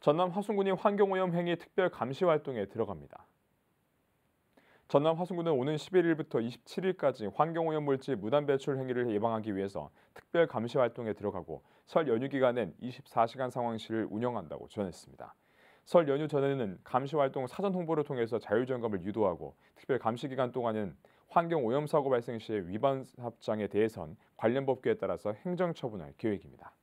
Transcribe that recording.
전남 화순군이 환경오염 행위 특별 감시 활동에 들어갑니다. 전남 화순군은 오는 11일부터 27일까지 환경오염 물질 무단 배출 행위를 예방하기 위해서 특별 감시 활동에 들어가고 설 연휴 기간엔 24시간 상황실을 운영한다고 전했습니다. 설 연휴 전에는 감시 활동 사전 홍보를 통해서 자율 점검을 유도하고 특별 감시 기간 동안은 환경오염 사고 발생 시의 위반 합장에 대해선 관련 법규에 따라서 행정처분할 계획입니다.